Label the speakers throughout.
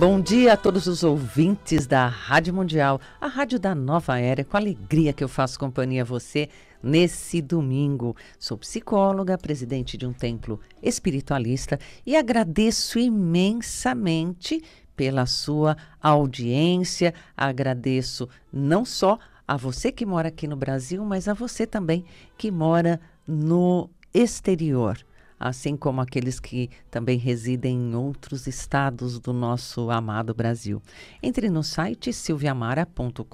Speaker 1: Bom dia a todos os ouvintes da Rádio Mundial, a rádio da Nova Era. Com alegria que eu faço companhia a você nesse domingo. Sou psicóloga, presidente de um templo espiritualista e agradeço imensamente pela sua audiência. Agradeço não só a você que mora aqui no Brasil, mas a você também que mora no exterior assim como aqueles que também residem em outros estados do nosso amado Brasil. Entre no site silviamara.com.br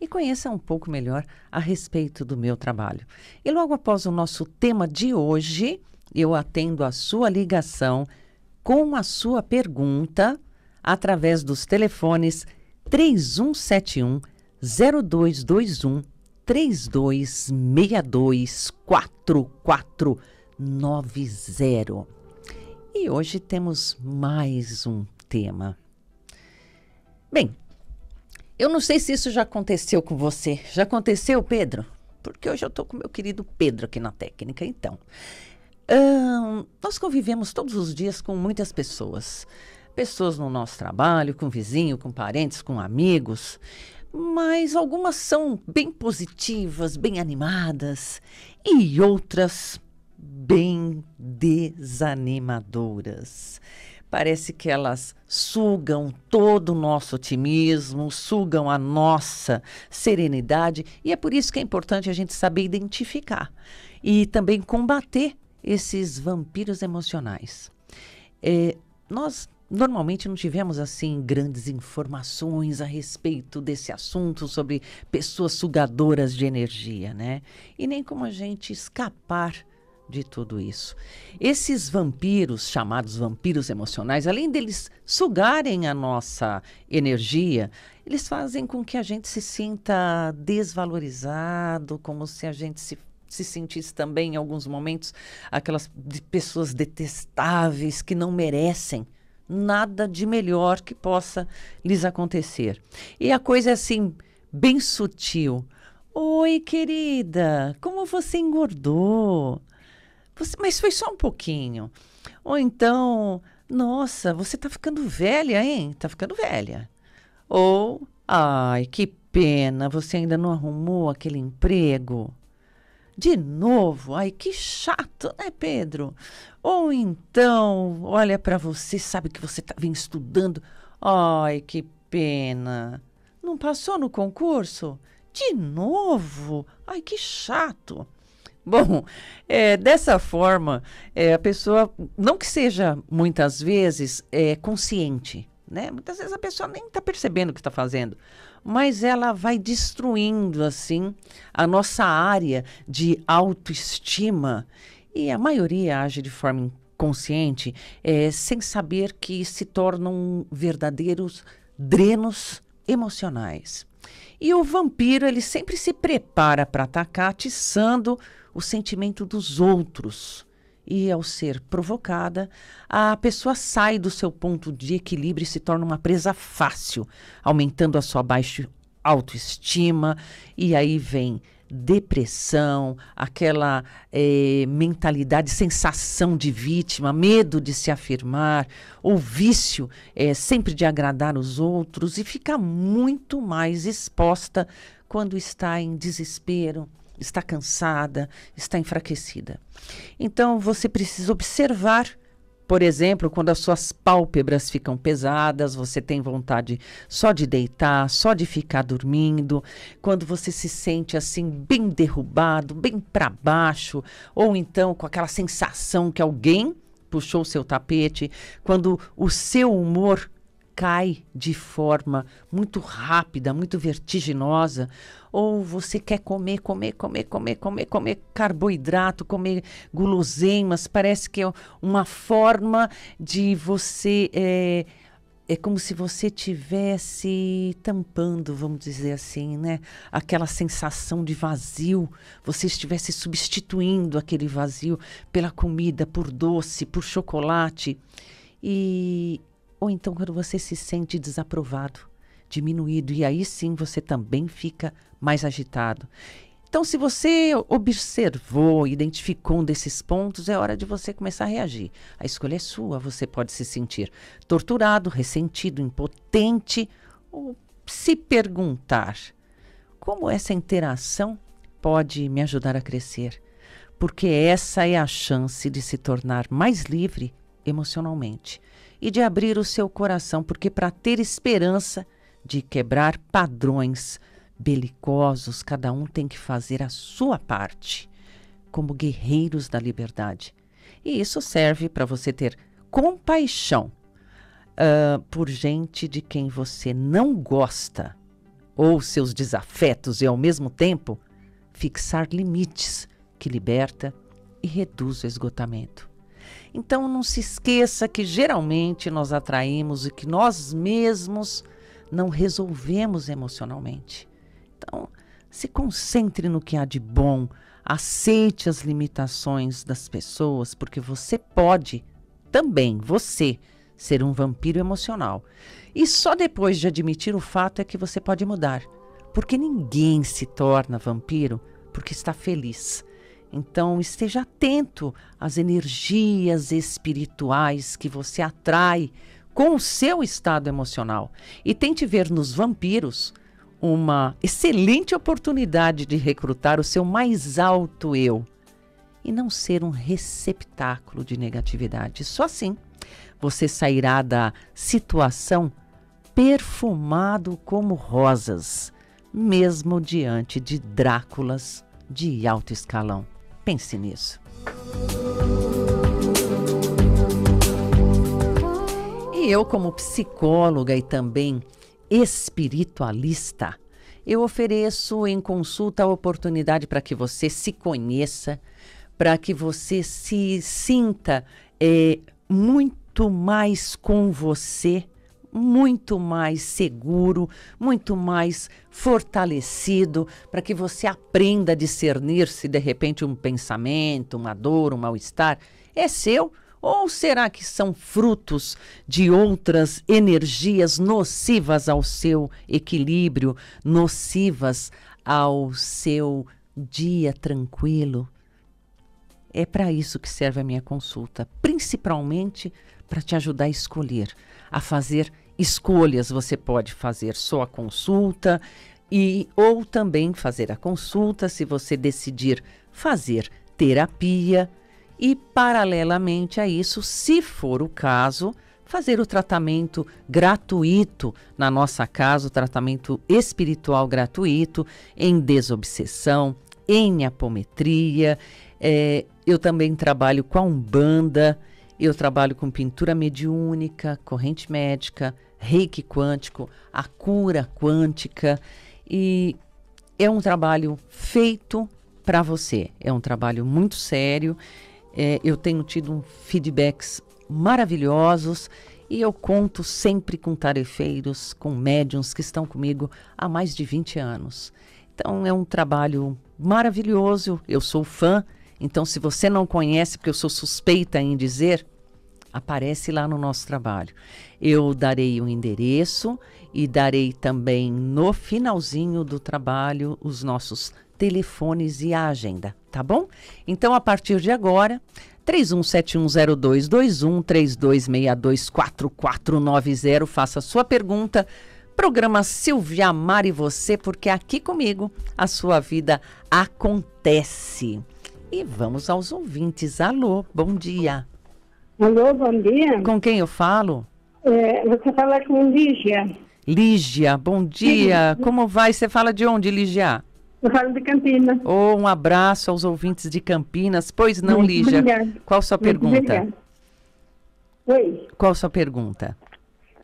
Speaker 1: e conheça um pouco melhor a respeito do meu trabalho. E logo após o nosso tema de hoje, eu atendo a sua ligação com a sua pergunta através dos telefones 3171 0221 3262 444 9.90. E hoje temos mais um tema. Bem, eu não sei se isso já aconteceu com você. Já aconteceu, Pedro? Porque hoje eu estou com meu querido Pedro aqui na técnica, então. Hum, nós convivemos todos os dias com muitas pessoas. Pessoas no nosso trabalho, com vizinho, com parentes, com amigos. Mas algumas são bem positivas, bem animadas, e outras bem desanimadoras. Parece que elas sugam todo o nosso otimismo, sugam a nossa serenidade, e é por isso que é importante a gente saber identificar e também combater esses vampiros emocionais. É, nós normalmente não tivemos assim grandes informações a respeito desse assunto sobre pessoas sugadoras de energia, né? E nem como a gente escapar de tudo isso. Esses vampiros, chamados vampiros emocionais, além deles sugarem a nossa energia, eles fazem com que a gente se sinta desvalorizado, como se a gente se se sentisse também em alguns momentos aquelas pessoas detestáveis que não merecem nada de melhor que possa lhes acontecer. E a coisa é assim, bem sutil. Oi, querida, como você engordou? mas foi só um pouquinho. Ou então, nossa, você tá ficando velha, hein? Tá ficando velha. Ou, ai, que pena, você ainda não arrumou aquele emprego. De novo, ai que chato, né, Pedro? Ou então, olha para você, sabe que você tá, vem estudando. Ai, que pena. Não passou no concurso? De novo? Ai que chato. Bom, é, dessa forma, é, a pessoa, não que seja muitas vezes é, consciente, né? Muitas vezes a pessoa nem está percebendo o que está fazendo, mas ela vai destruindo assim a nossa área de autoestima e a maioria age de forma inconsciente é, sem saber que se tornam verdadeiros drenos emocionais. E o vampiro ele sempre se prepara para atacar, atiçando o sentimento dos outros. E ao ser provocada, a pessoa sai do seu ponto de equilíbrio e se torna uma presa fácil, aumentando a sua baixa autoestima. E aí vem depressão, aquela é, mentalidade, sensação de vítima, medo de se afirmar, ou vício é, sempre de agradar os outros e fica muito mais exposta quando está em desespero, está cansada, está enfraquecida. Então você precisa observar, por exemplo, quando as suas pálpebras ficam pesadas, você tem vontade só de deitar, só de ficar dormindo, quando você se sente assim bem derrubado, bem para baixo, ou então com aquela sensação que alguém puxou o seu tapete, quando o seu humor cai de forma muito rápida, muito vertiginosa, ou você quer comer, comer, comer, comer, comer, comer carboidrato, comer guloseimas, parece que é uma forma de você. É, é como se você tivesse tampando, vamos dizer assim, né? Aquela sensação de vazio, você estivesse substituindo aquele vazio pela comida, por doce, por chocolate. E ou então quando você se sente desaprovado, diminuído, e aí sim você também fica mais agitado. Então, se você observou, identificou um desses pontos, é hora de você começar a reagir. A escolha é sua, você pode se sentir torturado, ressentido, impotente, ou se perguntar como essa interação pode me ajudar a crescer, porque essa é a chance de se tornar mais livre emocionalmente e de abrir o seu coração, porque para ter esperança de quebrar padrões belicosos, cada um tem que fazer a sua parte, como guerreiros da liberdade. E isso serve para você ter compaixão uh, por gente de quem você não gosta ou seus desafetos e, ao mesmo tempo, fixar limites que liberta e reduz o esgotamento. Então não se esqueça que geralmente nós atraímos o que nós mesmos não resolvemos emocionalmente. Então, se concentre no que há de bom, aceite as limitações das pessoas, porque você pode também, você, ser um vampiro emocional. E só depois de admitir o fato é que você pode mudar, porque ninguém se torna vampiro porque está feliz. Então, esteja atento às energias espirituais que você atrai com o seu estado emocional e tente ver nos vampiros uma excelente oportunidade de recrutar o seu mais alto eu e não ser um receptáculo de negatividade. Só assim você sairá da situação perfumado como rosas, mesmo diante de Dráculas de alto escalão. Pense nisso. E eu, como psicóloga e também espiritualista, eu ofereço em consulta a oportunidade para que você se conheça, para que você se sinta é, muito mais com você muito mais seguro, muito mais fortalecido, para que você aprenda a discernir se de repente um pensamento, uma dor, um mal-estar é seu ou será que são frutos de outras energias nocivas ao seu equilíbrio, nocivas ao seu dia tranquilo? É para isso que serve a minha consulta, principalmente para te ajudar a escolher a fazer escolhas. Você pode fazer só a consulta e ou também fazer a consulta se você decidir fazer terapia e paralelamente a isso, se for o caso, fazer o tratamento gratuito na nossa casa, o tratamento espiritual gratuito em desobsessão, em apometria. É, eu também trabalho com a Umbanda, eu trabalho com pintura mediúnica, corrente médica, reiki quântico, a cura quântica e é um trabalho feito para você. É um trabalho muito sério. É, eu tenho tido feedbacks maravilhosos e eu conto sempre com tarefeiros, com médiums que estão comigo há mais de 20 anos. Então é um trabalho maravilhoso, eu sou fã então, se você não conhece, porque eu sou suspeita em dizer, aparece lá no nosso trabalho. Eu darei o um endereço e darei também no finalzinho do trabalho os nossos telefones e a agenda, tá bom? Então, a partir de agora, 31710221, 32624490, faça sua pergunta. Programa Silvia Amar e você, porque aqui comigo a sua vida acontece. E vamos aos ouvintes. Alô, bom dia. Alô, bom dia. Com quem eu falo? É, você fala com Lígia. Lígia, bom dia. Sim. Como vai? Você fala de onde, Lígia? Eu falo de Campinas. Oh, um abraço aos ouvintes de Campinas. Pois não, Muito Lígia? Obrigada. Qual sua pergunta? Oi. Qual sua pergunta?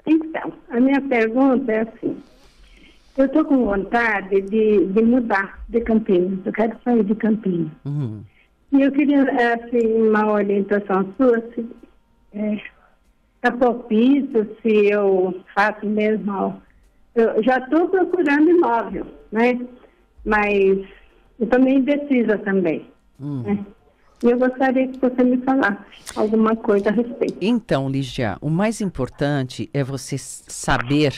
Speaker 2: Então, a minha pergunta é assim. Eu estou com vontade de, de mudar de Campinas. Eu quero sair de Campinas. Uhum. E eu queria, assim, uma orientação sua, se é, tá propício, se eu faço mesmo. Eu já estou procurando imóvel, né? Mas eu também indecisa também. Hum. Né? E eu
Speaker 1: gostaria que você me falasse alguma coisa a respeito. Então, Lígia, o mais importante é você saber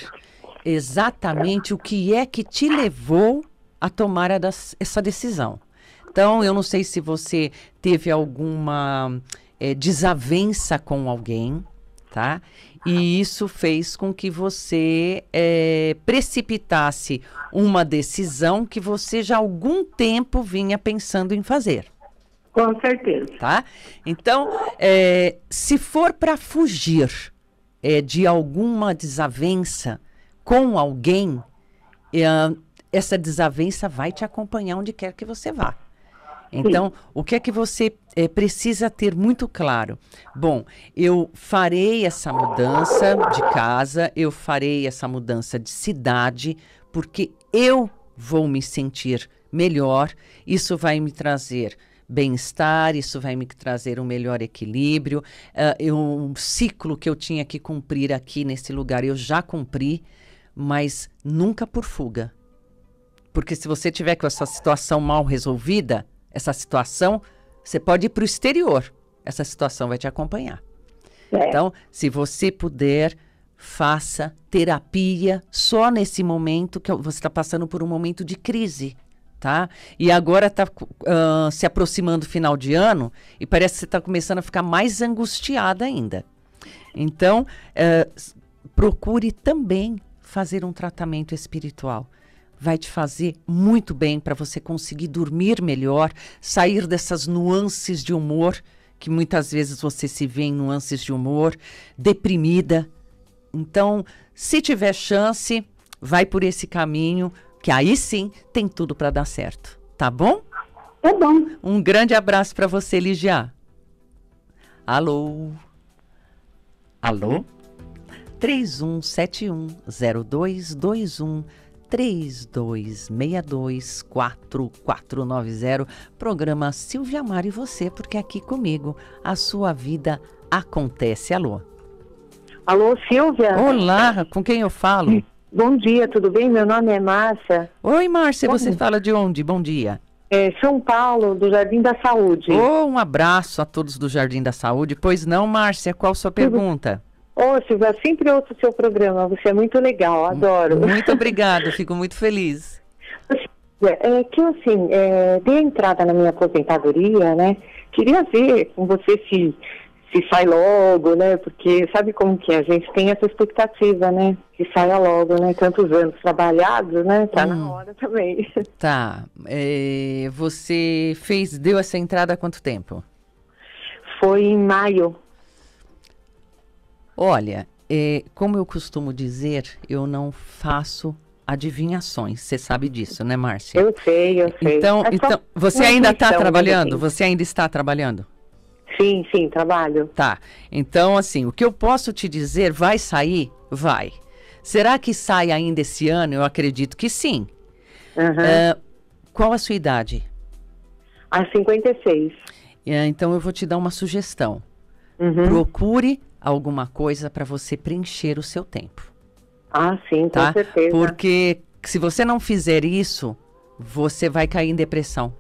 Speaker 1: exatamente o que é que te levou a tomar essa decisão. Então, eu não sei se você teve alguma é, desavença com alguém, tá? E isso fez com que você é, precipitasse uma decisão que você já há algum tempo vinha pensando em fazer. Com certeza. Tá? Então, é, se for para fugir é, de alguma desavença com alguém, essa desavença vai te acompanhar onde quer que você vá. Então, Sim. o que é que você é, precisa ter muito claro? Bom, eu farei essa mudança de casa, eu farei essa mudança de cidade, porque eu vou me sentir melhor, isso vai me trazer bem-estar, isso vai me trazer um melhor equilíbrio. Uh, eu, um ciclo que eu tinha que cumprir aqui nesse lugar, eu já cumpri, mas nunca por fuga. Porque se você tiver com essa situação mal resolvida, essa situação, você pode ir para o exterior, essa situação vai te acompanhar. É. Então, se você puder, faça terapia só nesse momento que você está passando por um momento de crise. Tá? E agora está uh, ah, se aproximando o final de ano e parece que você está começando a ficar mais angustiada ainda. Então, uh, procure também fazer um tratamento espiritual vai te fazer muito bem para você conseguir dormir melhor, sair dessas nuances de humor, que muitas vezes você se vê em nuances de humor, deprimida. Então, se tiver chance, vai por esse caminho, que aí sim tem tudo para dar certo, tá bom? Tá bom. Um grande abraço para você, Ligia. Alô? Alô? 31710221 3262-4490, programa Silvia Amar e você, porque aqui comigo a sua vida acontece. Alô? Alô, Silvia? Olá, com quem eu falo? Bom dia, tudo bem? Meu nome é Márcia. Oi, Márcia, você fala de onde? Bom dia. É, São Paulo, do Jardim da Saúde. Oh, um abraço a todos do Jardim da Saúde. Pois não, Márcia, qual sua pergunta? Ô, Silvia,
Speaker 2: sempre ouço o seu programa. Você é muito legal, hum. adoro.
Speaker 1: Muito obrigada, fico muito feliz.
Speaker 2: É que assim, é, dei entrada na minha aposentadoria, né? Queria ver com você se, se sai logo, né? Porque sabe como que é? A gente tem essa expectativa, né? Que saia logo, né? Tantos anos trabalhados, né? Tá hum. na hora
Speaker 1: também. Tá. É, você fez, deu essa entrada há quanto tempo? Foi em maio Olha, é, como eu costumo dizer, eu não faço adivinhações. Você sabe disso, né, Márcia? Eu
Speaker 2: sei, eu sei. Então, é então você ainda está né, trabalhando?
Speaker 1: Você ainda está trabalhando? Sim, sim, trabalho. Tá. Então, assim, o que eu posso te dizer, vai sair? Vai. Será que sai ainda esse ano? Eu acredito que sim. Uhum. Uh, qual a sua idade? A 56. Uh, é, então, eu vou te dar uma sugestão. Uhum. Procure alguma coisa para você preencher o seu tempo. Ah, sim, tá? certeza. Porque se você não fizer isso, você vai cair em depressão.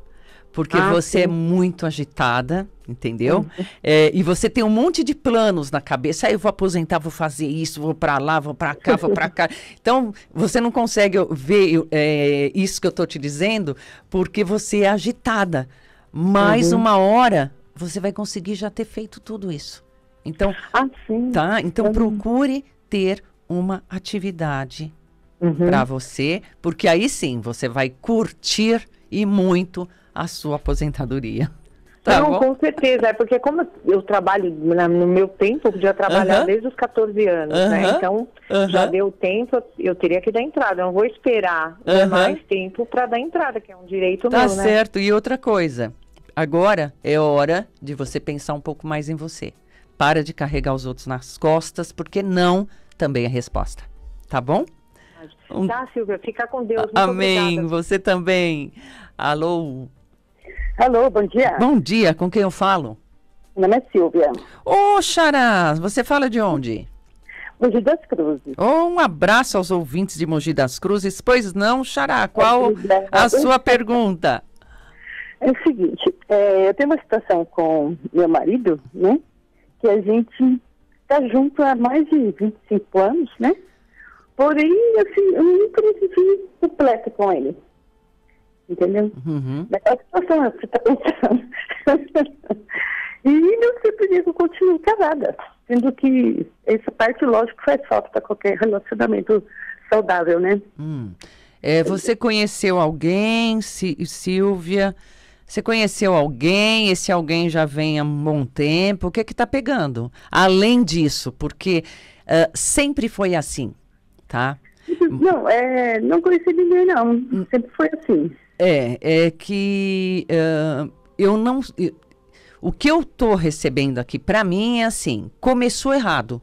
Speaker 1: Porque ah, você sim. é muito agitada, entendeu? Uhum. É, e você tem um monte de planos na cabeça. Ah, eu vou aposentar, vou fazer isso, vou para lá, vou para cá, vou para cá. Então, você não consegue ver é, isso que eu estou te dizendo porque você é agitada. Mas uhum. uma hora você vai conseguir já ter feito tudo isso. Então, ah, tá? Então procure ter uma atividade uhum. para você, porque aí sim você vai curtir e muito a sua aposentadoria. Tá Não, bom? com
Speaker 2: certeza, é porque como eu trabalho na, no meu tempo, eu podia trabalhar uhum. desde os 14 anos, uhum. né? Então, uhum. já deu tempo, eu teria que dar entrada, eu não vou esperar mais tempo para dar entrada, que é um direito tá meu, certo. né? Tá certo,
Speaker 1: e outra coisa, agora é hora de você pensar um pouco mais em você. Para de carregar os outros nas costas, porque não também é resposta. Tá bom? Um...
Speaker 2: Tá, Silvia, fica com Deus. Muito Amém, obrigada.
Speaker 1: você também. Alô. Alô, bom dia. Bom dia, com quem eu falo? Meu nome é Silvia. Ô, oh, Xará, você fala de onde? Mogi das Cruzes. Oh, um abraço aos ouvintes de Mogi das Cruzes. Pois não, Xará, qual a sua pergunta?
Speaker 2: É o seguinte, é, eu tenho uma situação com meu marido, né? que a gente está junto há mais de 25 anos, né? Porém, assim, eu nunca me senti completa com ele. Entendeu? Uhum. Daquela situação é que você está pensando. e eu sempre digo, continuo casada. Sendo que essa parte, lógico, faz falta para qualquer relacionamento saudável, né?
Speaker 1: Hum. É, você conheceu alguém, Silvia? Você conheceu alguém, esse alguém já vem há um bom tempo, o que é que tá pegando? Além disso, porque uh, sempre foi assim, tá? Não, é, não conheci ninguém, não. Hum. Sempre foi assim. É, é que uh, eu não. Eu, o que eu tô recebendo aqui, para mim, é assim: começou errado,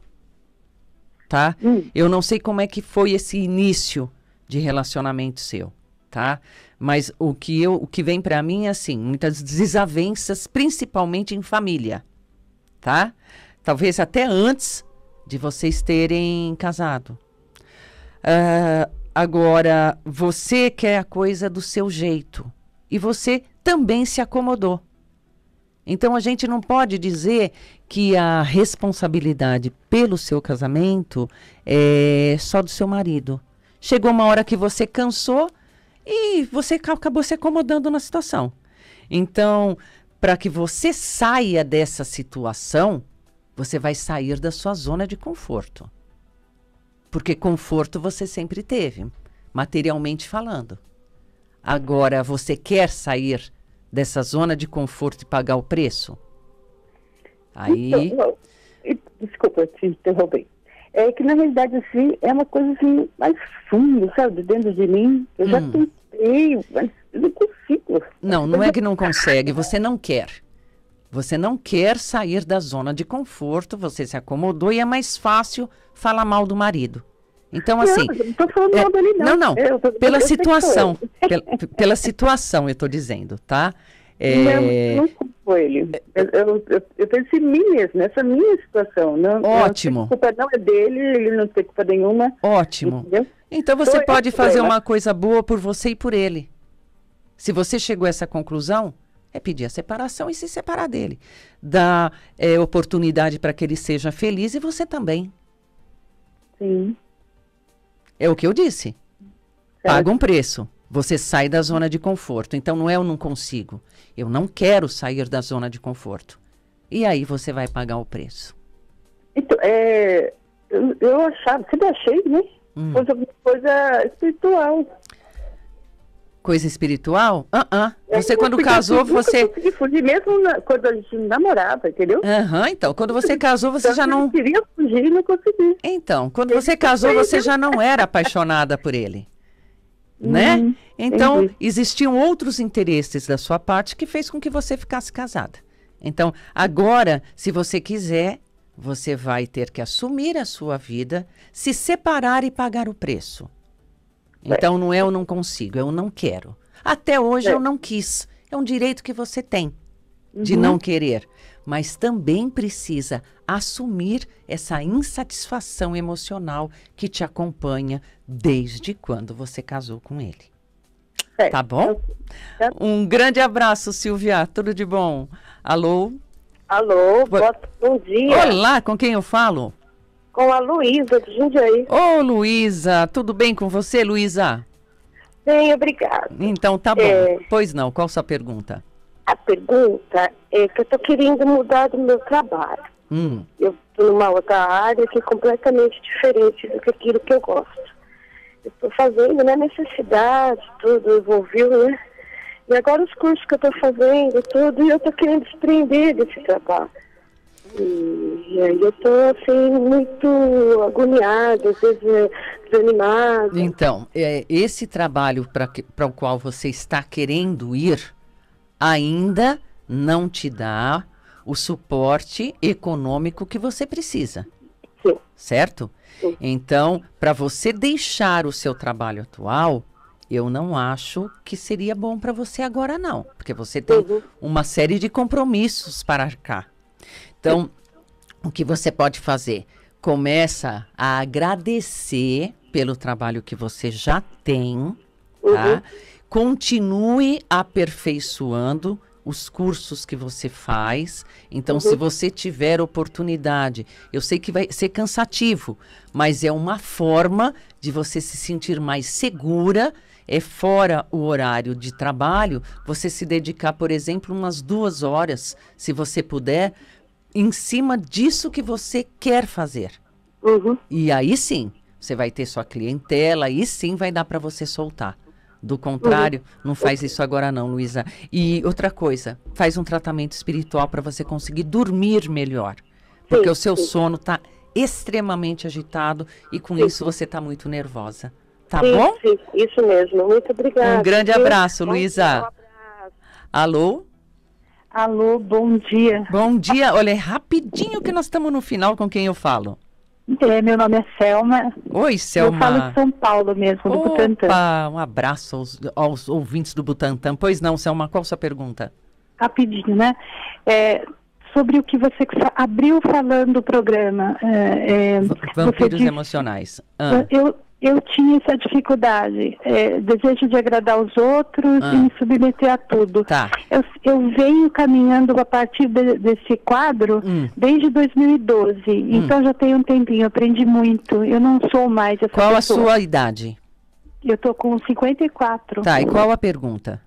Speaker 1: tá? Hum. Eu não sei como é que foi esse início de relacionamento seu tá? Mas o que eu, o que vem para mim é assim, muitas desavenças, principalmente em família, tá? Talvez até antes de vocês terem casado. Uh, agora, você quer a coisa do seu jeito e você também se acomodou. Então a gente não pode dizer que a responsabilidade pelo seu casamento é só do seu marido. Chegou uma hora que você cansou e você acabou se acomodando na situação. Então, para que você saia dessa situação, você vai sair da sua zona de conforto. Porque conforto você sempre teve, materialmente falando. Agora, você quer sair dessa zona de conforto e pagar o preço? Aí. Então,
Speaker 2: não, desculpa, te interromper é que na realidade assim é uma coisa assim mais fundo, sabe, dentro de mim. Eu hum. já tentei,
Speaker 1: mas eu não consigo. Não, não é que não consegue, você não quer. Você não quer sair da zona de conforto, você se acomodou e é mais fácil falar mal do marido. Então, assim. Não, não,
Speaker 2: tô falando é, mal dele, não. não, não. É, pela situação.
Speaker 1: Pela, pela, situação, eu estou dizendo, tá? É, não,
Speaker 2: não com ele. É, eu, eu, eu, eu em mim mesmo, nessa minha situação. Não, Ótimo. Não, a culpa não é dele, ele não tem culpa nenhuma.
Speaker 1: Ótimo. Entendeu?
Speaker 2: Então você pode fazer né? uma
Speaker 1: coisa boa por você e por ele. Se você chegou a essa conclusão, é pedir a separação e se separar dele. Dar é, oportunidade para que ele seja feliz e você também. Sim. É o que eu disse. Certo. Paga um preço. Você sai da zona de conforto. Então não é eu não consigo. Eu não quero sair da zona de conforto. E aí você vai pagar o preço.
Speaker 2: Então, é, eu, eu achava, sempre achei, né? Hum. coisa espiritual.
Speaker 1: Coisa espiritual? Ah, uh, é, -uh. Você quando casou, você. Eu consegui
Speaker 2: fugir mesmo na, quando a gente
Speaker 1: namorava, entendeu? Aham, então. Quando você casou, você então, já não. Eu queria fugir e não consegui. Então, quando você casou, você né? já não era apaixonada por ele. Né? Uhum, né? Então, entendi. existiam outros interesses da sua parte que fez com que você ficasse casada. Então, agora, se você quiser, você vai ter que assumir a sua vida, se separar e pagar o preço. Então, não é eu não consigo, eu não quero. Até hoje é. eu não quis. É um direito que você tem de uhum. não querer mas também precisa assumir essa insatisfação emocional que te acompanha desde quando você casou com ele. É, tá bom? Então, então um grande abraço, Silvia. Tudo de bom. Alô? Alô, bom dia. Olá, com quem eu falo? Com a Luísa de Jundiaí. Ô, oh, Luísa, tudo bem com você, Luísa? Bem, obrigada. Então, tá é. bom. Pois não, qual sua pergunta? A pergunta
Speaker 2: é que eu estou querendo mudar do meu trabalho. Hum. Eu estou numa outra área que é completamente diferente do que aquilo que eu gosto. estou fazendo na né, necessidade, tudo envolvido, né? E agora os cursos que eu estou fazendo, tudo, e eu estou querendo desprender desse trabalho. E, aí eu estou, assim, muito agoniada,
Speaker 1: às vezes eh, desanimada. Então, é, esse trabalho para o qual você está querendo ir, ainda não te dá o suporte econômico que você precisa. Sim. Certo? Sim. Então, para você deixar o seu trabalho atual, eu não acho que seria bom para você agora não, porque você tem uhum. uma série de compromissos para arcar. Então, o que você pode fazer? Começa a agradecer pelo trabalho que você já tem, tá? Uhum continue aperfeiçoando os cursos que você faz. Então, uhum. se você tiver oportunidade, eu sei que vai ser cansativo, mas é uma forma de você se sentir mais segura. É fora o horário de trabalho, você se dedicar, por exemplo, umas duas horas, se você puder, em cima disso que você quer fazer. Uhum. E aí sim, você vai ter sua clientela, aí sim vai dar para você soltar. Do contrário, não faz isso agora não, Luísa. E outra coisa, faz um tratamento espiritual para você conseguir dormir melhor.
Speaker 2: Porque sim, o seu sim. sono
Speaker 1: está extremamente agitado e com sim. isso você está muito nervosa. Tá bom?
Speaker 2: isso mesmo. Muito obrigada. Um grande abraço, Luísa. Um abraço.
Speaker 1: Alô? Alô, bom dia. Bom dia. Olha, é rapidinho que nós estamos no final com quem eu falo. Então, é, meu nome é Selma. Oi, Selma. Eu falo de São
Speaker 2: Paulo mesmo, do Opa, Butantã.
Speaker 1: Um abraço aos, aos, ouvintes do Butantã. Pois não, Selma, qual a sua pergunta?
Speaker 2: Rapidinho, né? É, sobre o que você abriu falando do programa. É, é Vampiros disse,
Speaker 1: emocionais. Ah.
Speaker 2: Eu, eu tinha essa dificuldade, é, desejo de agradar os outros ah. e me submeter a tudo. Tá. Eu, eu, venho caminhando a partir de, desse quadro hum. desde 2012, hum. então já tem um tempinho, aprendi muito. Eu não sou mais essa Qual pessoa. a sua idade? Eu tô com 54. Tá, e qual a
Speaker 1: pergunta?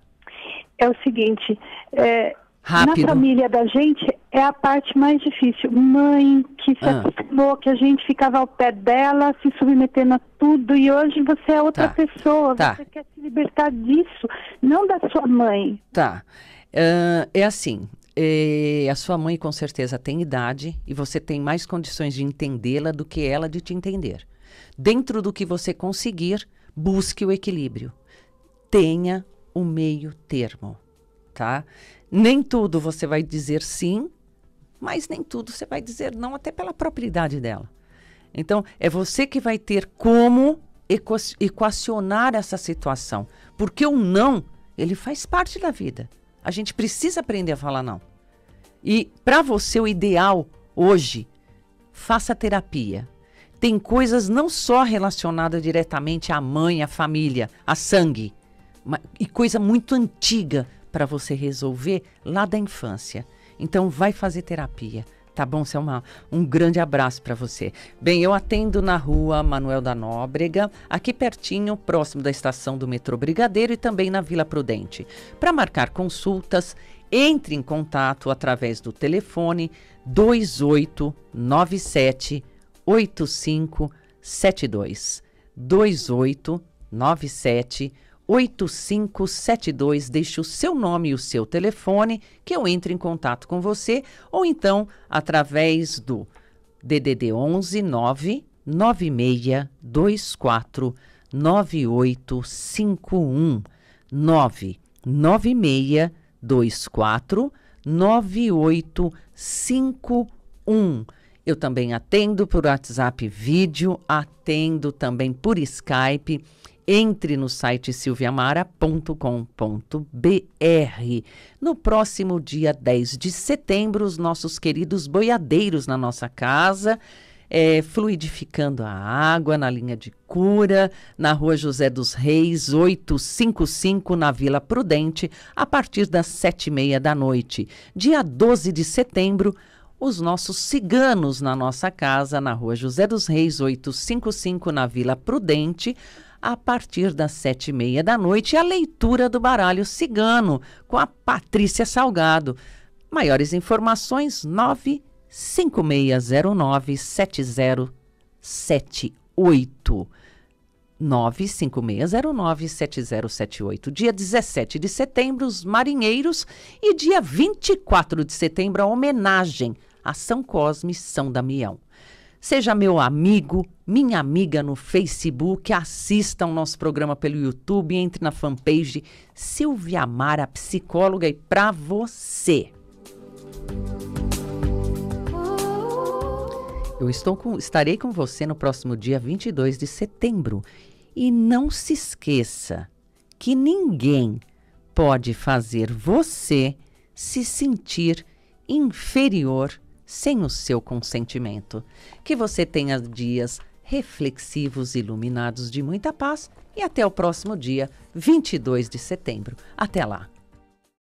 Speaker 2: É o seguinte, é, Rápido. Na família da gente é a parte mais difícil. Mãe que se ah. acostumou, que a gente ficava ao pé dela,
Speaker 1: se submetendo a tudo, e hoje você é outra tá. pessoa. Tá. Você quer se libertar disso, não da sua mãe. Tá. Uh, é assim. Eh, a sua mãe com certeza tem idade e você tem mais condições de entendê-la do que ela de te entender. Dentro do que você conseguir, busque o equilíbrio. Tenha o meio termo tá? Nem tudo você vai dizer sim, mas nem tudo você vai dizer não, até pela propriedade dela. Então, é você que vai ter como equacionar essa situação. Porque o não, ele faz parte da vida. A gente precisa aprender a falar não. E para você, o ideal hoje, faça terapia. Tem coisas não só relacionadas diretamente à mãe, à família, a sangue, e coisa muito antiga para você resolver lá da infância. Então vai fazer terapia. Tá bom, Selma? É um grande abraço para você. Bem, eu atendo na rua Manuel da Nóbrega, aqui pertinho, próximo da estação do metrô Brigadeiro e também na Vila Prudente. Para marcar consultas, entre em contato através do telefone 2897 8572. 2897 8572. 8572. Deixe o seu nome e o seu telefone que eu entre em contato com você ou então através do DDD 11 99624 9851 99624 9851. Eu também atendo por WhatsApp vídeo, atendo também por Skype entre no site silviamara.com.br. No próximo dia 10 de setembro, os nossos queridos boiadeiros na nossa casa, é, fluidificando a água na linha de cura, na rua José dos Reis, 855, na Vila Prudente, a partir das sete e meia da noite. Dia 12 de setembro, os nossos ciganos na nossa casa, na rua José dos Reis, 855, na Vila Prudente, a partir das sete e meia da noite, a leitura do baralho cigano com a Patrícia Salgado. Maiores informações, 95609-7078. Dia 17 de setembro, os marinheiros, e dia 24 de setembro, a homenagem a São Cosme e São Damião. Seja meu amigo, minha amiga no Facebook, assista o nosso programa pelo YouTube, entre na fanpage Silvia Mara, psicóloga e para você. Eu estou com, estarei com você no próximo dia 22 de setembro. E não se esqueça que ninguém pode fazer você se sentir inferior sem o seu consentimento. Que você tenha dias reflexivos, iluminados de muita paz e até o próximo dia, 22 de setembro. Até lá!